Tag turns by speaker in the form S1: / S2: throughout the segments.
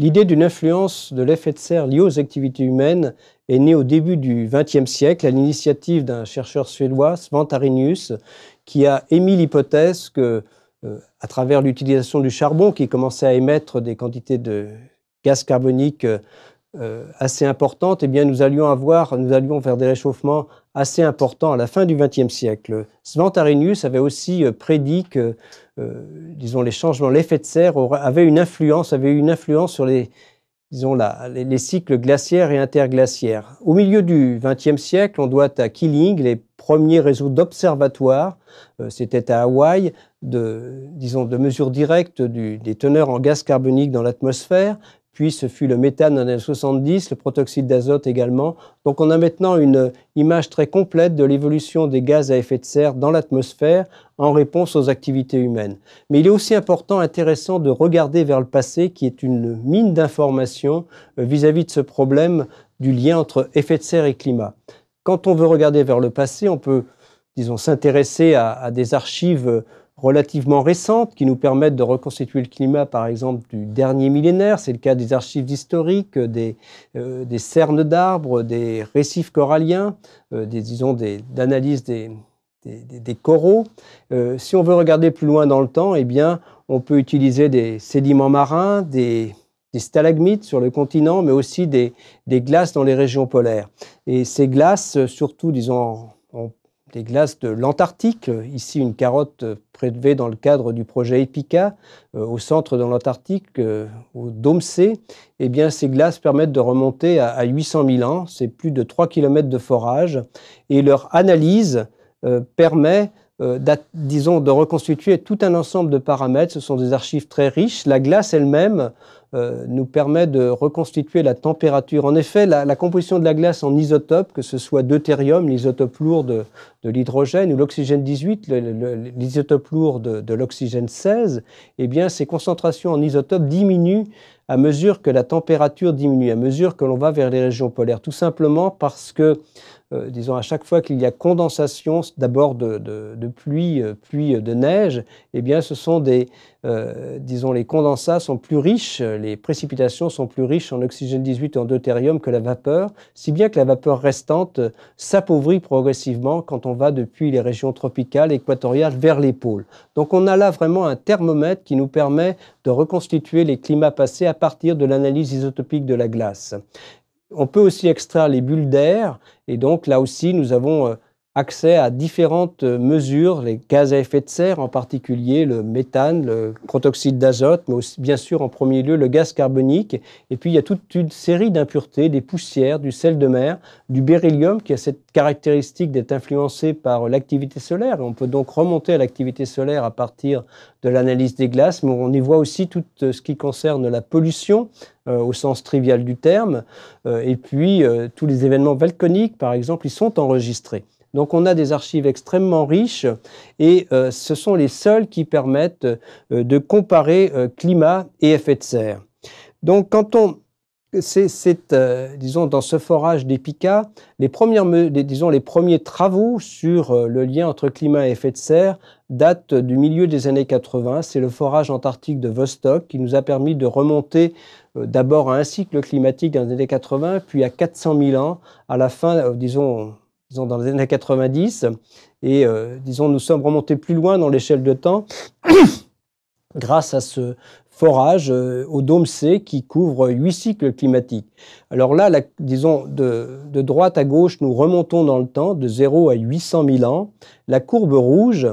S1: L'idée d'une influence de l'effet de serre liée aux activités humaines est née au début du XXe siècle à l'initiative d'un chercheur suédois, Svante Arrhenius, qui a émis l'hypothèse que, euh, à travers l'utilisation du charbon qui commençait à émettre des quantités de gaz carbonique euh, assez importantes, eh bien, nous allions avoir, nous allions vers des réchauffements assez important à la fin du XXe siècle. Arrhenius avait aussi euh, prédit que, euh, disons, les changements, l'effet de serre avaient une influence, avait une influence sur les, cycles glaciaires et interglaciaires. Au milieu du XXe siècle, on doit à Keeling les premiers réseaux d'observatoires. Euh, c'était à Hawaï de, mesures directes des teneurs en gaz carbonique dans l'atmosphère, puis ce fut le méthane en les 70, le protoxyde d'azote également. Donc on a maintenant une image très complète de l'évolution des gaz à effet de serre dans l'atmosphère en réponse aux activités humaines. Mais il est aussi important, intéressant de regarder vers le passé qui est une mine d'informations euh, vis-à-vis de ce problème du lien entre effet de serre et climat. Quand on veut regarder vers le passé, on peut, disons, s'intéresser à, à des archives relativement récentes qui nous permettent de reconstituer le climat, par exemple, du dernier millénaire. C'est le cas des archives historiques, des, euh, cernes d'arbres, des récifs coralliens, euh, des, disons, d'analyse des, coraux. Euh, si on veut regarder plus loin dans le temps, eh bien, on peut utiliser des sédiments marins, des, stalagmites sur le continent, mais aussi des, glaces dans les régions polaires. Et ces glaces, surtout, disons, en des glaces de l'Antarctique. Ici, une carotte prélevée dans le cadre du projet EPICA euh, au centre de l'Antarctique, euh, au Dôme C. Eh bien, ces glaces permettent de remonter à, 800 000 ans. C'est plus de 3 km de forage. Et leur analyse euh, permet euh, disons, de reconstituer tout un ensemble de paramètres. Ce sont des archives très riches. La glace elle-même euh, nous permet de reconstituer la température. En effet, la, composition de la glace en isotopes, que ce soit deutérium, l'isotope lourd de, l'hydrogène, ou l'oxygène 18, l'isotope lourd de, de l'oxygène 16, eh bien, ces concentrations en isotopes diminuent à mesure que la température diminue, à mesure que l'on va vers les régions polaires, tout simplement parce que euh, disons, à chaque fois qu'il y a condensation d'abord de, pluie, euh, pluie euh, de neige, eh bien, ce sont des, disons, les condensats sont plus riches, les précipitations sont plus riches en oxygène 18 et en deutérium que la vapeur, si bien que la vapeur restante s'appauvrit progressivement quand on va depuis les régions tropicales, équatoriales vers les pôles. Donc, on a là vraiment un thermomètre qui nous permet de reconstituer les climats passés à partir de l'analyse isotopique de la glace. On peut aussi extraire les bulles d'air et donc là aussi nous avons euh, accès à différentes mesures, les gaz à effet de serre, en particulier le méthane, le protoxyde d'azote, mais aussi, bien sûr en premier lieu le gaz carbonique. Et puis il y a toute une série d'impuretés, des poussières, du sel de mer, du beryllium qui a cette caractéristique d'être influencé par l'activité solaire. On peut donc remonter à l'activité solaire à partir de l'analyse des glaces, mais on y voit aussi tout euh, ce qui concerne la pollution, euh, au sens trivial du terme. Euh, et puis, tous les événements volcaniques, par exemple, ils sont enregistrés. Donc on a des archives extrêmement riches et euh, ce sont les seules qui permettent euh, de comparer euh, climat et effet de serre. Donc quand on c'est, disons, dans ce forage d'EPICA, les, premières, disons, les premiers travaux sur le lien entre climat et effet de serre datent du milieu des années 80. C'est le forage antarctique de Vostok qui nous a permis de remonter d'abord à un cycle climatique dans les années 80, puis à 400 000 ans, à la fin, disons, disons dans les années 90, et euh, disons nous sommes remontés plus loin dans l'échelle de temps grâce à ce forage euh, au dôme C qui couvre huit cycles climatiques. Alors là, la, disons, de, de, droite à gauche, nous remontons dans le temps, de 0 à 800 000 ans. La courbe rouge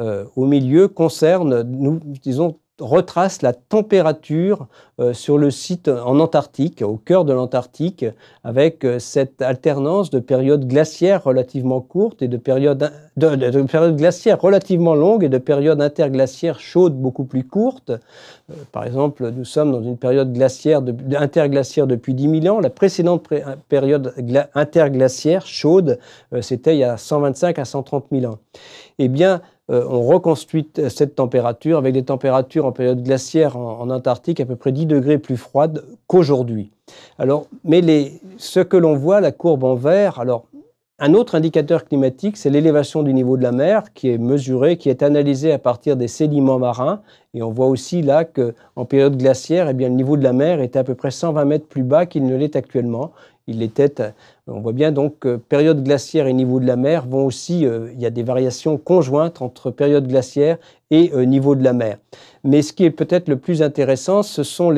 S1: euh, au milieu concerne, nous, disons, retrace la température euh, sur le site en Antarctique, au cœur de l'Antarctique, avec euh, cette alternance de périodes glaciaires relativement courtes et de périodes, de, périodes glaciaires relativement longues et de périodes interglaciaires chaudes beaucoup plus courtes. Euh, par exemple, nous sommes dans une période glaciaire interglaciaire depuis 10 000 ans. La précédente période interglaciaire chaude, c'était il y a 125 à 130 000 ans. Eh bien, euh, on reconstruit euh, cette température avec des températures en période glaciaire en, Antarctique à peu près 10 degrés plus froides qu'aujourd'hui. Alors, mais ce que l'on voit, la courbe en vert, alors un autre indicateur climatique, c'est l'élévation du niveau de la mer qui est mesurée, qui est analysée à partir des sédiments marins. Et on voit aussi là qu'en période glaciaire, eh le niveau de la mer était à peu près 120 mètres plus bas qu'il ne l'est actuellement il était, on voit bien donc que période glaciaire et niveau de la mer vont aussi, euh, il y a des variations conjointes entre période glaciaire et euh, niveau de la mer. Mais ce qui est peut-être le plus intéressant, ce sont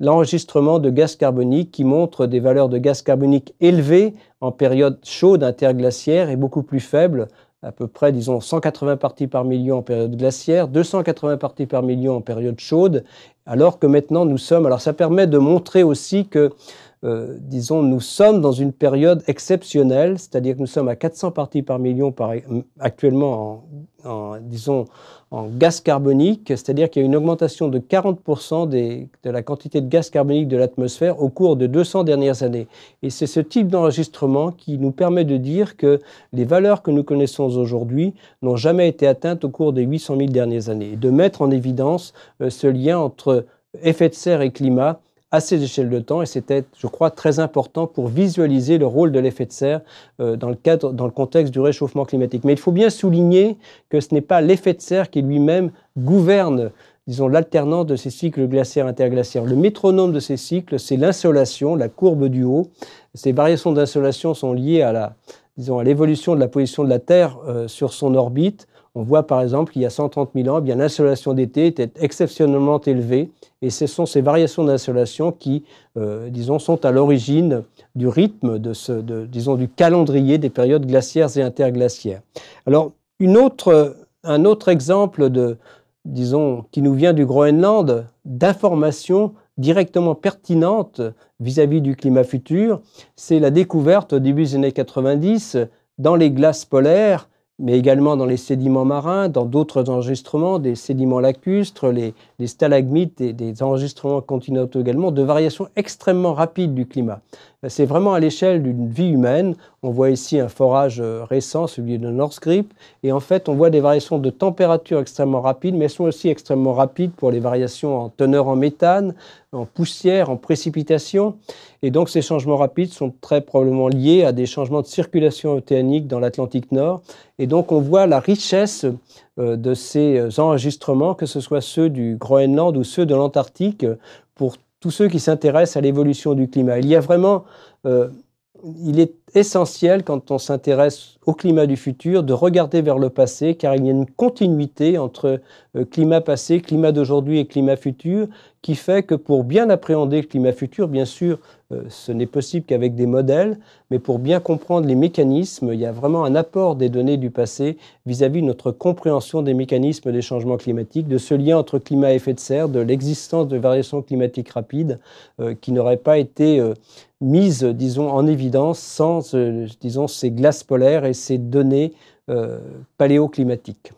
S1: l'enregistrement de gaz carbonique qui montre des valeurs de gaz carbonique élevées en période chaude interglaciaire et beaucoup plus faibles à peu près, disons, 180 parties par million en période glaciaire, 280 parties par million en période chaude, alors que maintenant nous sommes. Alors ça permet de montrer aussi que euh, disons, nous sommes dans une période exceptionnelle, c'est-à-dire que nous sommes à 400 parties par million par, actuellement en, disons, en gaz carbonique, c'est-à-dire qu'il y a une augmentation de 40% des, de la quantité de gaz carbonique de l'atmosphère au cours de 200 dernières années. Et c'est ce type d'enregistrement qui nous permet de dire que les valeurs que nous connaissons aujourd'hui n'ont jamais été atteintes au cours des 800 000 dernières années, et de mettre en évidence euh, ce lien entre effet de serre et climat à ces échelles de temps et c'était, je crois, très important pour visualiser le rôle de l'effet de serre euh, dans, le cadre, dans le contexte du réchauffement climatique. Mais il faut bien souligner que ce n'est pas l'effet de serre qui lui-même gouverne disons, l'alternance de ces cycles glaciaires-interglaciaires. Le métronome de ces cycles, c'est l'insolation, la courbe du haut. Ces variations d'insolation sont liées à la, disons, à l'évolution de la position de la Terre euh, sur son orbite. On voit par exemple qu'il y a 130 000 ans, eh bien l'insolation d'été était exceptionnellement élevée et ce sont ces variations d'insolation qui, euh, disons, sont à l'origine du rythme, du calendrier des périodes glaciaires et interglaciaires. Alors, un autre exemple qui nous vient du Groenland, d'informations directement pertinentes vis à -vis du climat futur, c'est la découverte au début des années 90 dans les glaces polaires mais également dans les sédiments marins, dans d'autres enregistrements, des sédiments lacustres, les, des stalagmites et des enregistrements continentaux également, de variations extrêmement rapides du climat. Ben, c'est vraiment à l'échelle d'une vie humaine. On voit ici un forage euh, récent, celui de North Grip, et en fait on voit des variations de température extrêmement rapides, mais elles sont aussi extrêmement rapides pour les variations en teneur en méthane, en poussière, en précipitation. Et donc ces changements rapides sont très probablement liés à des changements de circulation océanique dans l'Atlantique Nord. Et donc on voit la richesse euh, de ces euh, enregistrements, que ce soit ceux du Groenland ou ceux de l'Antarctique, pour tous ceux qui s'intéressent à l'évolution du climat. Il y a vraiment, euh, il est essentiel quand on s'intéresse au climat du futur de regarder vers le passé, car il y a une continuité entre climat passé, climat d'aujourd'hui et climat futur, qui fait que pour bien appréhender le climat futur, bien sûr, euh, ce n'est possible qu'avec des modèles, mais pour bien comprendre les mécanismes, il y a vraiment un apport des données du passé vis-à-vis de notre compréhension des mécanismes des changements climatiques, de ce lien entre climat et effet de serre, de l'existence de variations climatiques rapides euh, qui n'auraient pas été euh, mises, disons, en évidence sans, disons, ces glaces polaires et ces données paléoclimatiques.